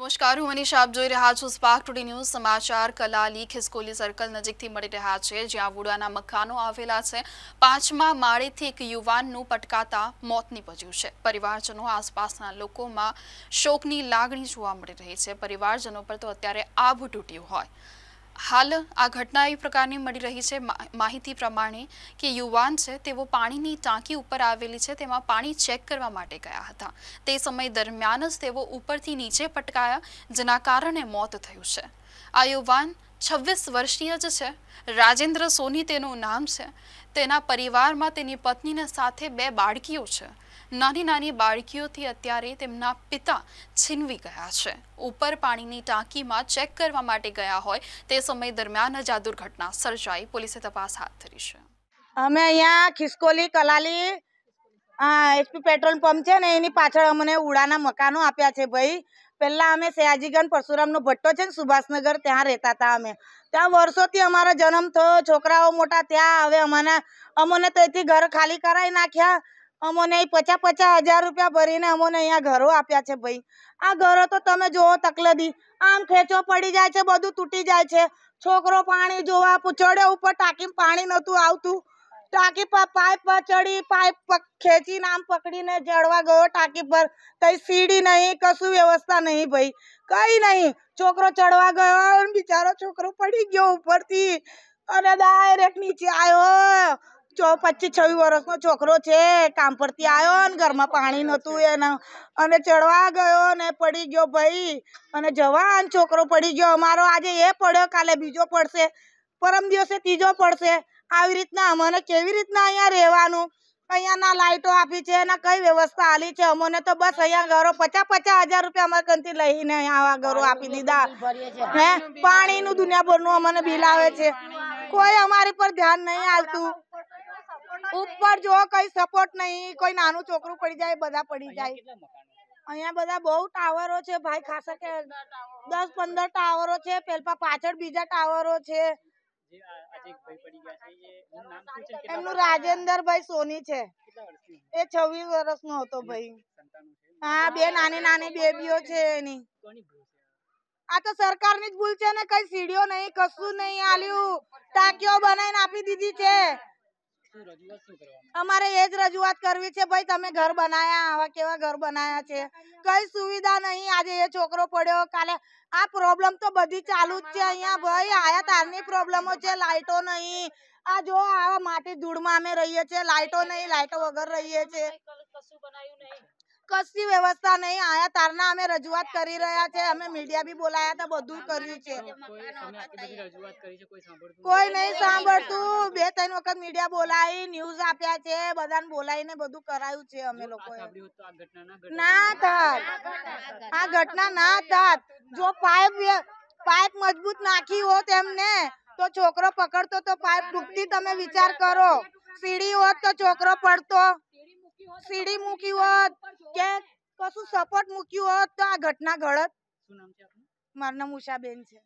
નમસ્કાર હું મનીષ આપ જોઈ રહ્યા છો સ્પાર્ક ટુડે ન્યૂઝ સમાચાર કલાલી ખિસકોલી સર્કલ નજીકથી મળી રહ્યા છે જ્યાં વુડાના મકાનો આવેલા છે પાંચમા માળેથી એક યુવાનનું પટકાતા મોત નીપજ્યું છે પરિવારજનો આસપાસના લોકોમાં શોકની લાગણી જોવા મળી રહી છે પરિવારજનો પર તો અત્યારે આભ તૂટ્યું હોય હાલ આ ઘટના એ પ્રકારની મળી રહી છે માહિતી પ્રમાણે કે યુવાન છે તેઓ પાણીની ટાંકી ઉપર આવેલી છે તેમાં પાણી ચેક કરવા માટે ગયા હતા તે સમય દરમિયાન જ તેઓ ઉપરથી નીચે પટકાયા જેના કારણે મોત થયું છે આ યુવાન છવ્વીસ વર્ષીય જ છે રાજેન્દ્ર સોની તેનું નામ છે તેના પરિવારમાં તેની પત્નીને સાથે બે બાળકીઓ છે નાની નાની બાળકીઓથી અત્યારે તેમના પિતા છીનવી ગયા છે ઉપર પાણીની ટાંકીમાં ચેક કરવા માટે ગયા હોય તે સમય દરમિયાન જ આ દુર્ઘટના સર્જાઈ પોલીસે તપાસ હાથ ધરી છે અમે અહીંયા ખિસકોલી કલાલી એસપી પેટ્રોલ પંપ છે ને એની પાછળ અમને ઉડાના મકાનો આપ્યા છે ભાઈ પહેલાં અમે સયાજીગંજ પરશુરામનો ભટ્ટો છે ને સુભાષનગર ત્યાં રહેતા હતા અમે ત્યાં વર્ષોથી અમારો જન્મ થયો છોકરાઓ મોટા ત્યાં હવે અમને અમોને ત્યાંથી ઘર ખાલી કરાવી નાખ્યા અમોને પચાસ પચાસ હજાર રૂપિયા ભરીને અમોને અહીંયા ઘરો આપ્યા છે ભાઈ આ ઘરો તો તમે જોવો તકલદી આમ ખેંચો પડી જાય છે બધું તૂટી જાય છે છોકરો પાણી જોવા ચડે ઉપર ટાંકીમાં પાણી નહોતું આવતું ટાંકી પર પાઇપ પર ચડી પાઇપ ખેંચીને આમ પકડીને જડવા ગયો ટાંકી પર કઈ સીડી નહીં કશું વ્યવસ્થા નહીં ભાઈ કઈ નહીં છોકરો ચડવા ગયો બિચારો છોકરો પડી ગયો ઉપરથી અને ડાયરેક્ટ નીચે આવ્યો ચો પચીસ છવ્વીસ વર્ષનો છોકરો છે કામ પરથી આવ્યો ને ઘરમાં પાણી નહોતું એને અને ચડવા ગયો ને પડી ગયો ભાઈ અને જવાન છોકરો પડી ગયો અમારો આજે એ પડ્યો કાલે બીજો પડશે પરમ દિવસે ત્રીજો પડશે આવી રીતના અમને કેવી રીતના અહીંયા રહેવાનું અહીંયા ના આપી છે ના કઈ વ્યવસ્થા હાલી છે અમને તો બસ અહીંયા ઘરો પચાસ પચાસ હજાર રૂપિયા અમારા કંથી લઈને આવા ઘરો આપી દીધા હે પાણીનું દુનિયાભરનું અમને બિલ આવે છે કોઈ અમારી પર ધ્યાન નહીં આવતું ઉપર જો કઈ સપોર્ટ નહીં કોઈ નાનું છોકરું પડી જાય બધા પડી જાય અહીંયા બધા બહુ ટાવરો છે ભાઈ ખાસા કે દસ પંદર ટાવરો છે પેલા પાછળ બીજા ટાવરો છે એમનું ભાઈ સોની છે એ છવ્વીસ વર્ષનો હતો ભાઈ હા બે નાની નાની બેબીઓ છે એની આ તો સરકાર ની જ ભૂલ છે ને કઈ સીડીઓ નહીં કશું નહીં આલ્યું ટાંકીઓ બનાવીને આપી દીધી છે અમારે એ જ રજૂઆત કરવી છે ભાઈ તમે ઘર બનાયા આવા કેવા ઘર બનાયા છે કઈ સુવિધા નહીં આજે એ છોકરો પડ્યો કાલે આ પ્રોબ્લેમ તો બધી ચાલુ જ છે અહીંયા ભાઈ આયા તારની પ્રોબ્લેમો છે લાઇટો નહીં આ જો આવા માટી ધૂળમાં અમે રહીએ છીએ લાઇટો નહીં લાઇટો વગર રહીએ છીએ કશી વ્યવસ્થા નહીં આયા તારના અમે રજૂઆત કરી રહ્યા છે અમે મીડિયા બી બોલાયા હતા બધું કર્યું છે કોઈ નહીં સાંભળતું બે ત્રણ વખત મીડિયા બોલાવી ન્યૂઝ આપ્યા છે બધાને બોલાવીને બધું કરાયું છે અમે લોકોએ ના થાત આ ઘટના ના થાત જો પાઇપ પાઇપ મજબૂત નાખી હોત એમને તો છોકરો પકડતો તો પાઇપ તૂટતી તમે વિચાર કરો સીડી હોત તો છોકરો પડતો સીડી મૂકી હોત કે કશું સપોર્ટ મૂક્યું હોત તો આ ઘટના ઘડત મારું નામ ઉષાબેન છે